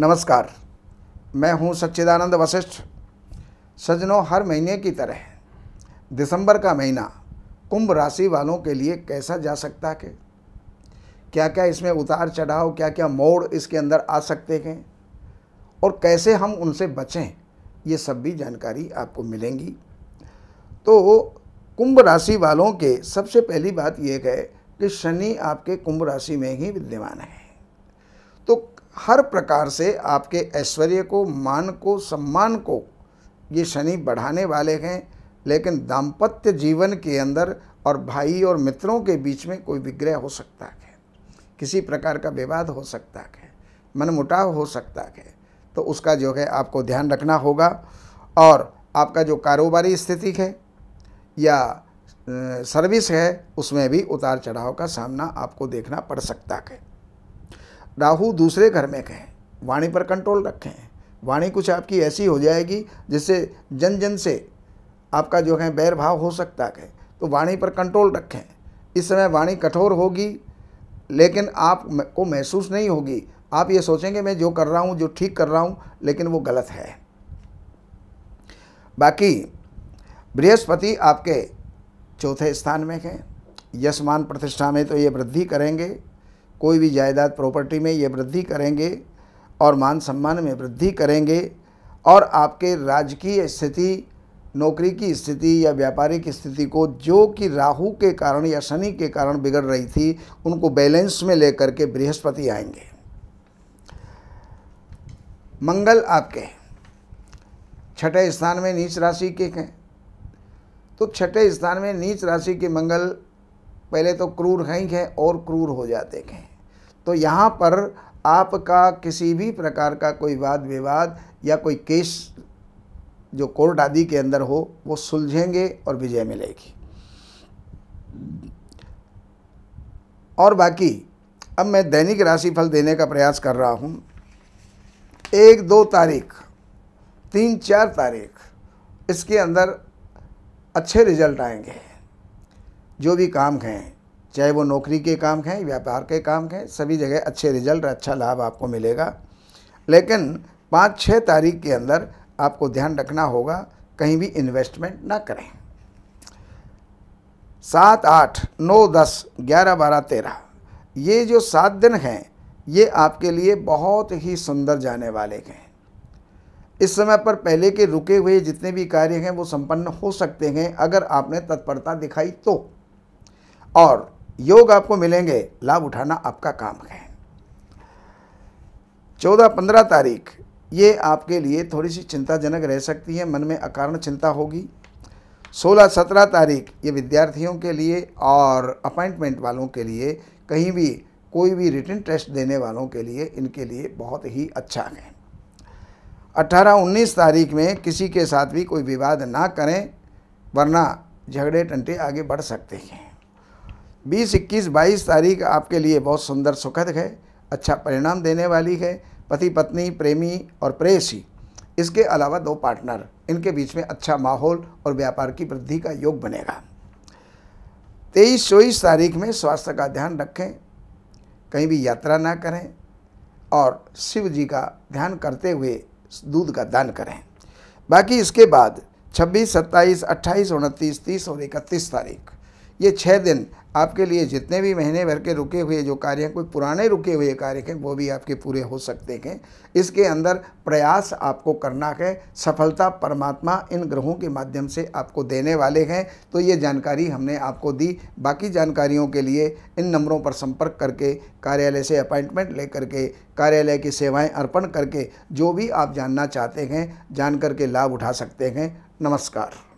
नमस्कार मैं हूं सच्चिदानंद वशिष्ठ सजनों हर महीने की तरह दिसंबर का महीना कुंभ राशि वालों के लिए कैसा जा सकता है क्या क्या इसमें उतार चढ़ाव क्या क्या मोड़ इसके अंदर आ सकते हैं और कैसे हम उनसे बचें ये सब भी जानकारी आपको मिलेंगी तो कुंभ राशि वालों के सबसे पहली बात यह है कि शनि आपके कुंभ राशि में ही विद्यमान है हर प्रकार से आपके ऐश्वर्य को मान को सम्मान को ये शनि बढ़ाने वाले हैं लेकिन दाम्पत्य जीवन के अंदर और भाई और मित्रों के बीच में कोई विग्रह हो सकता है किसी प्रकार का विवाद हो सकता है मनमुटाव हो सकता है तो उसका जो है आपको ध्यान रखना होगा और आपका जो कारोबारी स्थिति है या सर्विस है उसमें भी उतार चढ़ाव का सामना आपको देखना पड़ सकता है राहु दूसरे घर में कहें वाणी पर कंट्रोल रखें वाणी कुछ आपकी ऐसी हो जाएगी जिससे जन जन से आपका जो है बैर भाव हो सकता है तो वाणी पर कंट्रोल रखें इस समय वाणी कठोर होगी लेकिन आपको महसूस नहीं होगी आप ये सोचेंगे मैं जो कर रहा हूँ जो ठीक कर रहा हूँ लेकिन वो गलत है बाकी बृहस्पति आपके चौथे स्थान में है यशमान प्रतिष्ठा में तो ये वृद्धि करेंगे कोई भी जायदाद प्रॉपर्टी में ये वृद्धि करेंगे और मान सम्मान में वृद्धि करेंगे और आपके राजकीय स्थिति नौकरी की स्थिति या व्यापारिक स्थिति को जो कि राहु के कारण या शनि के कारण बिगड़ रही थी उनको बैलेंस में लेकर के बृहस्पति आएंगे मंगल आपके छठे स्थान में नीच राशि के हैं तो छठे स्थान में नीच राशि के मंगल पहले तो क्रूर हैं ही हैं और क्रूर हो जाते हैं तो यहाँ पर आपका किसी भी प्रकार का कोई वाद विवाद या कोई केस जो कोर्ट आदि के अंदर हो वो सुलझेंगे और विजय मिलेगी और बाकी अब मैं दैनिक राशिफल देने का प्रयास कर रहा हूँ एक दो तारीख तीन चार तारीख इसके अंदर अच्छे रिजल्ट आएंगे जो भी काम हैं चाहे वो नौकरी के काम हैं व्यापार के काम हैं सभी जगह अच्छे रिजल्ट अच्छा लाभ आपको मिलेगा लेकिन पाँच छः तारीख के अंदर आपको ध्यान रखना होगा कहीं भी इन्वेस्टमेंट ना करें सात आठ नौ दस ग्यारह बारह तेरह ये जो सात दिन हैं ये आपके लिए बहुत ही सुंदर जाने वाले हैं इस समय पर पहले के रुके हुए जितने भी कार्य हैं वो संपन्न हो सकते हैं अगर आपने तत्परता दिखाई तो और योग आपको मिलेंगे लाभ उठाना आपका काम है चौदह पंद्रह तारीख ये आपके लिए थोड़ी सी चिंताजनक रह सकती है मन में अकारण चिंता होगी सोलह सत्रह तारीख ये विद्यार्थियों के लिए और अपॉइंटमेंट वालों के लिए कहीं भी कोई भी रिटर्न टेस्ट देने वालों के लिए इनके लिए बहुत ही अच्छा है अट्ठारह उन्नीस तारीख में किसी के साथ भी कोई विवाद ना करें वरना झगड़े टंटे आगे बढ़ सकते हैं बीस इक्कीस बाईस तारीख आपके लिए बहुत सुंदर सुखद है अच्छा परिणाम देने वाली है पति पत्नी प्रेमी और प्रेसी इसके अलावा दो पार्टनर इनके बीच में अच्छा माहौल और व्यापार की वृद्धि का योग बनेगा तेईस चौबीस तारीख में स्वास्थ्य का ध्यान रखें कहीं भी यात्रा ना करें और शिव जी का ध्यान करते हुए दूध का दान करें बाकी इसके बाद छब्बीस सत्ताईस अट्ठाईस उनतीस तीस और इकतीस तारीख ये छः दिन आपके लिए जितने भी महीने भर के रुके हुए जो कार्य हैं कोई पुराने रुके हुए कार्य हैं वो भी आपके पूरे हो सकते हैं इसके अंदर प्रयास आपको करना है सफलता परमात्मा इन ग्रहों के माध्यम से आपको देने वाले हैं तो ये जानकारी हमने आपको दी बाकी जानकारियों के लिए इन नंबरों पर संपर्क करके कार्यालय से अपॉइंटमेंट ले करके कार्यालय की सेवाएँ अर्पण करके जो भी आप जानना चाहते हैं जान करके लाभ उठा सकते हैं नमस्कार